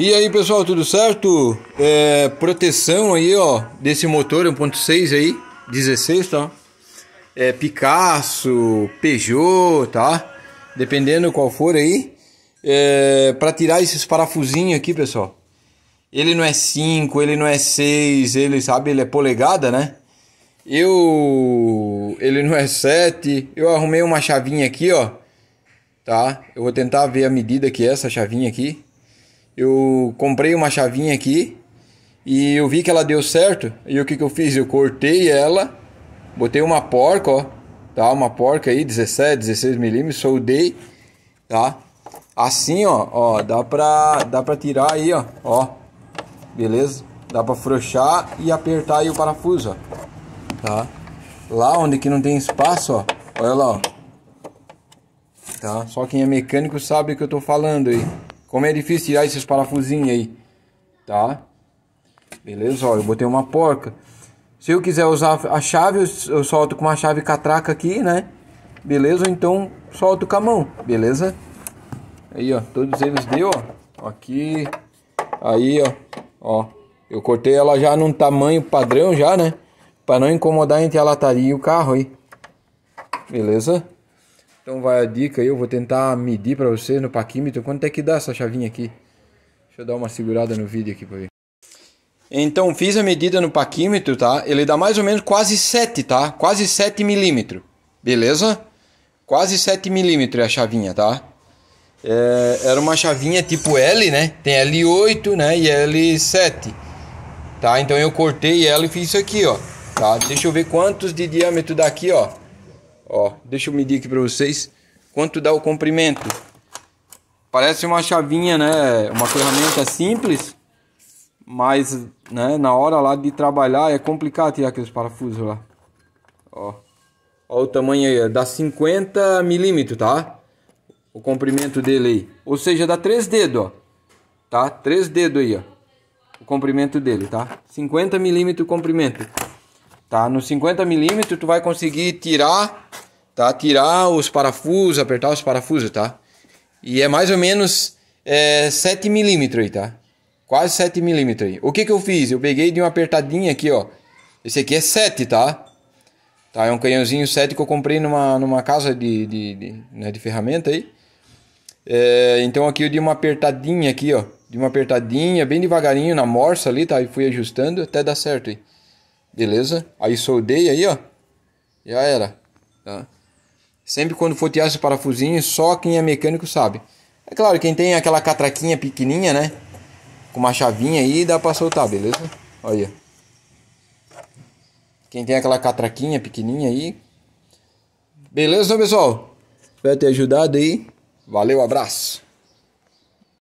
E aí pessoal, tudo certo? É, proteção aí ó, desse motor 1.6 aí, 16 tá? É, Picasso, Peugeot, tá? Dependendo qual for aí, é, para tirar esses parafusinhos aqui pessoal. Ele não é 5, ele não é 6, ele sabe, ele é polegada né? Eu, ele não é 7, eu arrumei uma chavinha aqui ó, tá? Eu vou tentar ver a medida que é essa chavinha aqui eu comprei uma chavinha aqui e eu vi que ela deu certo. E o que, que eu fiz? Eu cortei ela, botei uma porca, ó, tá? Uma porca aí, 17, 16 milímetros, soldei, tá? Assim, ó, ó, dá pra, dá pra tirar aí, ó, ó, beleza? Dá pra frouxar e apertar aí o parafuso, ó, tá? Lá onde que não tem espaço, ó, olha lá, ó. Tá? Só quem é mecânico sabe o que eu tô falando aí. Como é difícil tirar esses parafusinhos aí, tá? Beleza, ó, eu botei uma porca. Se eu quiser usar a chave, eu solto com uma chave catraca aqui, né? Beleza? Então solto com a mão, beleza? Aí, ó, todos eles deu, ó. Aqui, aí, ó, ó. Eu cortei ela já num tamanho padrão já, né? Para não incomodar entre a lataria e o carro aí. Beleza? Então vai a dica aí, eu vou tentar medir para você no paquímetro quanto é que dá essa chavinha aqui. Deixa eu dar uma segurada no vídeo aqui para ver. Então fiz a medida no paquímetro, tá? Ele dá mais ou menos quase 7, tá? Quase 7 milímetros, beleza? Quase 7 milímetros é a chavinha, tá? É, era uma chavinha tipo L, né? Tem L8, né? E L7. Tá? Então eu cortei ela e fiz isso aqui, ó. Tá? Deixa eu ver quantos de diâmetro daqui, ó. Ó, deixa eu medir aqui para vocês quanto dá o comprimento. Parece uma chavinha, né? Uma ferramenta simples, mas né, na hora lá de trabalhar é complicado tirar aqueles parafusos lá. Ó, ó o tamanho aí, dá 50 milímetros, tá? O comprimento dele aí. Ou seja, dá três dedos, ó. Tá? Três dedos aí, ó. O comprimento dele, tá? 50 milímetros comprimento. Tá? No 50 milímetros tu vai conseguir tirar tá? Tirar os parafusos, apertar os parafusos, tá? E é mais ou menos é, 7 milímetros aí, tá? Quase 7 milímetros aí. O que que eu fiz? Eu peguei de uma apertadinha aqui, ó. Esse aqui é 7, tá? Tá, é um canhãozinho 7 que eu comprei numa, numa casa de, de, de, né, de ferramenta aí. É, então aqui eu dei uma apertadinha aqui, ó. De uma apertadinha, bem devagarinho na morsa ali, tá? E fui ajustando até dar certo aí. Beleza? Aí soldei aí, ó. Já era. Tá? Sempre quando for tirar esse parafusinho, só quem é mecânico sabe. É claro, quem tem aquela catraquinha pequenininha, né? Com uma chavinha aí, dá pra soltar, beleza? Olha. Quem tem aquela catraquinha pequenininha aí. Beleza, pessoal? Espero ter ajudado aí. Valeu, abraço.